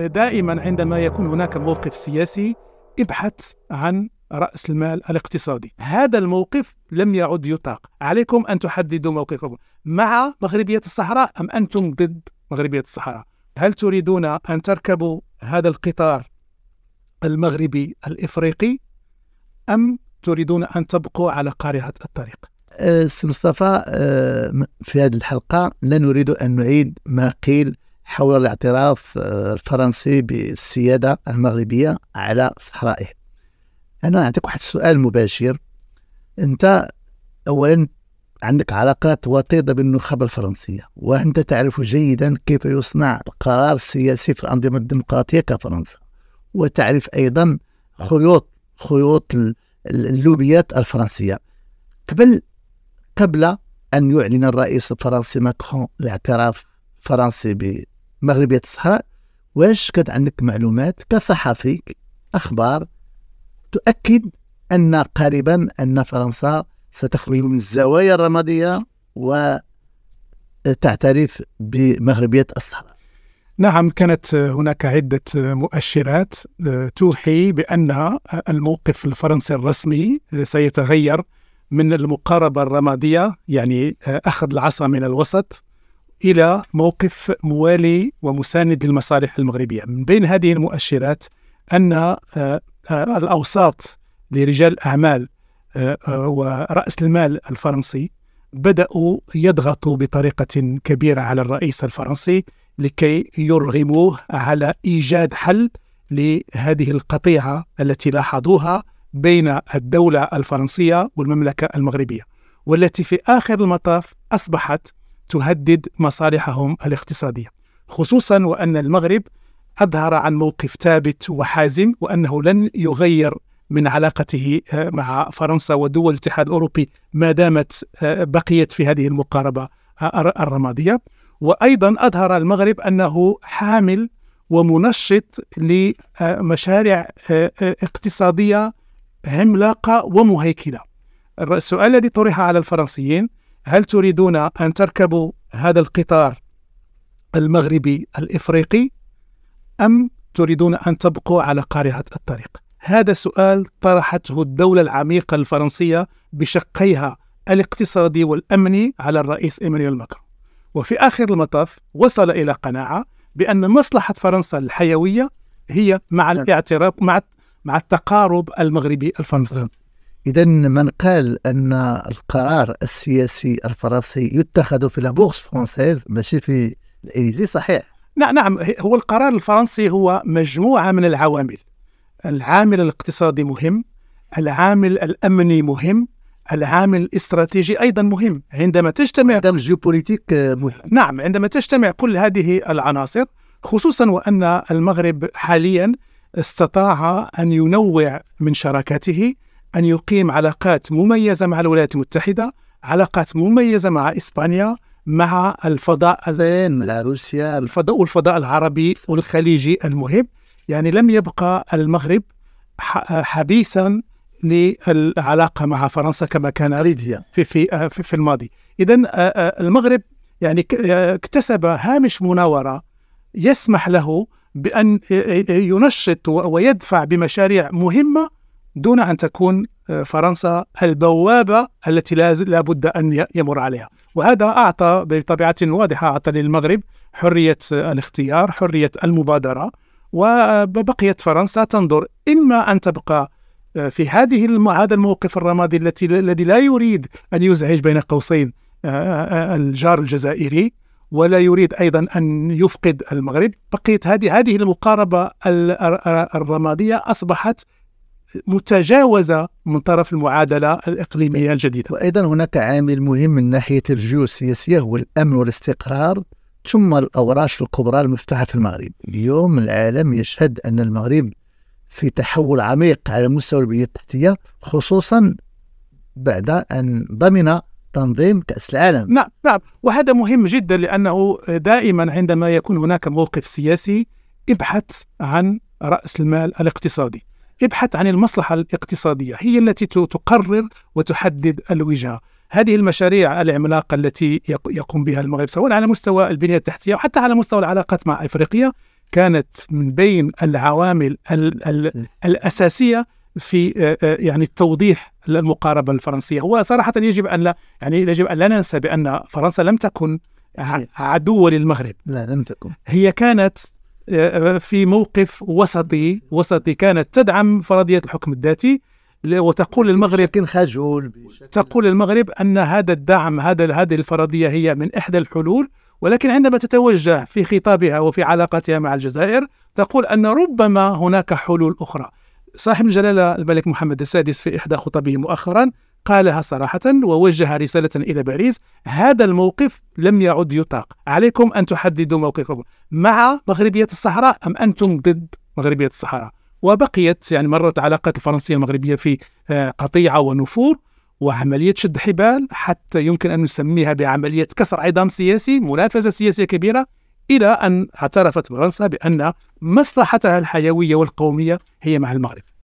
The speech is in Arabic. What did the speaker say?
دائما عندما يكون هناك موقف سياسي ابحث عن رأس المال الاقتصادي هذا الموقف لم يعد يطاق عليكم أن تحددوا موقفكم مع مغربية الصحراء أم أنتم ضد مغربية الصحراء هل تريدون أن تركبوا هذا القطار المغربي الإفريقي أم تريدون أن تبقوا على قارعة الطريق أه، سي مصطفى أه، في هذه الحلقة لا نريد أن نعيد ما قيل حول الاعتراف آه، الفرنسي بالسيادة المغربية على صحرائه أنا أعطيك واحد السؤال مباشر أنت أولا عندك علاقات وطيدة بالنخبة الفرنسية وأنت تعرف جيدا كيف يصنع القرار السياسي في الأنظمة الديمقراطية كفرنسا وتعرف أيضا خيوط خيوط اللوبيات الفرنسية قبل قبل أن يعلن الرئيس الفرنسي ماكرون الاعتراف الفرنسي مغربيه الصحراء واش كانت عندك معلومات كصحفي اخبار تؤكد ان قريبا ان فرنسا ستخرج من الزوايا الرماديه وتعترف بمغربيه الصحراء نعم كانت هناك عدة مؤشرات توحي بأن الموقف الفرنسي الرسمي سيتغير من المقاربة الرمادية يعني أخذ العصا من الوسط الى موقف موالي ومساند للمصالح المغربيه من بين هذه المؤشرات ان آه، آه، الاوساط لرجال الاعمال آه، وراس المال الفرنسي بداوا يضغطوا بطريقه كبيره على الرئيس الفرنسي لكي يرغموه على ايجاد حل لهذه القطيعه التي لاحظوها بين الدوله الفرنسيه والمملكه المغربيه والتي في اخر المطاف اصبحت تهدد مصالحهم الاقتصادية خصوصا وأن المغرب أظهر عن موقف ثابت وحازم وأنه لن يغير من علاقته آه، مع فرنسا ودول الاتحاد الأوروبي ما دامت آه، بقيت في هذه المقاربة آه، الرمادية وأيضا أظهر المغرب أنه حامل ومنشط لمشاريع اقتصادية عملاقة ومهيكلة السؤال الذي طرح على الفرنسيين هل تريدون أن تركبوا هذا القطار المغربي الإفريقي أم تريدون أن تبقوا على قارعة الطريق؟ هذا سؤال طرحته الدولة العميقة الفرنسية بشقيها الاقتصادي والأمني على الرئيس إيمانويل ماكرون وفي آخر المطاف وصل إلى قناعة بأن مصلحة فرنسا الحيوية هي مع نعم. الاعتراف مع مع التقارب المغربي الفرنسي إذا من قال أن القرار السياسي الفرنسي يتخذ في لابورس فرونسيز ماشي في الإليزي صحيح نعم نعم هو القرار الفرنسي هو مجموعة من العوامل العامل الاقتصادي مهم العامل الأمني مهم العامل الاستراتيجي أيضا مهم عندما تجتمع عندما الجيوبوليتيك مهم نعم عندما تجتمع كل هذه العناصر خصوصا وأن المغرب حاليا استطاع أن ينوع من شراكاته أن يقيم علاقات مميزة مع الولايات المتحدة علاقات مميزة مع إسبانيا مع الفضاء مع روسيا الفضاء والفضاء العربي والخليجي المهم يعني لم يبقى المغرب حبيسا للعلاقه مع فرنسا كما كان في في في, في الماضي اذا آه، آه، المغرب يعني آه، اكتسب هامش مناوره يسمح له بان ينشط ويدفع بمشاريع مهمه دون أن تكون آه، فرنسا البوابة التي لا بد أن يمر عليها وهذا أعطى بطبيعة واضحة أعطى للمغرب حرية آه، الاختيار حرية المبادرة وبقيت فرنسا تنظر إما أن تبقى آه، في هذه هذا الموقف الرمادي التي الذي لا يريد أن يزعج بين قوسين الجار الجزائري ولا يريد ايضا ان يفقد المغرب بقيت هذه هذه المقاربه الرماديه اصبحت متجاوزة من طرف المعادلة الإقليمية الجديدة وأيضا هناك عامل مهم من ناحية الجيوسياسية هو الأمن والاستقرار ثم الأوراش الكبرى المفتوحة في المغرب اليوم العالم يشهد أن المغرب في تحول عميق على مستوى البنية التحتية خصوصا بعد أن ضمن تنظيم كأس العالم نعم نعم وهذا مهم جدا لأنه دائما عندما يكون هناك موقف سياسي ابحث عن رأس المال الاقتصادي ابحث عن المصلحة الاقتصادية هي التي تقرر وتحدد الوجهة هذه المشاريع العملاقة التي يقوم بها المغرب سواء على مستوى البنية التحتية وحتى على مستوى العلاقات مع أفريقيا كانت من بين العوامل الـ الـ الأساسية في يعني توضيح المقاربة الفرنسية هو صراحة يجب أن لا يعني يجب أن لا ننسى بأن فرنسا لم تكن عدو للمغرب لا لم تكن هي كانت آه، في موقف وسطي وسطي كانت تدعم فرضيه الحكم الذاتي وتقول للمغرب خجول تقول للمغرب ان هذا الدعم هذا هذه الفرضيه هي من احدى الحلول ولكن عندما تتوجه في خطابها وفي علاقتها مع الجزائر تقول ان ربما هناك حلول اخرى صاحب الجلاله الملك محمد السادس في احدى خطبه مؤخرا قالها صراحة ووجه رسالة إلى باريس هذا الموقف لم يعد يطاق عليكم أن تحددوا موقفكم مع مغربية الصحراء أم أنتم ضد مغربية الصحراء وبقيت يعني مرت علاقات الفرنسية المغربية في آه، قطيعة ونفور وعملية شد حبال حتى يمكن أن نسميها بعملية كسر عظام سياسي منافسة سياسية كبيرة إلى أن اعترفت فرنسا بأن مصلحتها الحيوية والقومية هي مع المغرب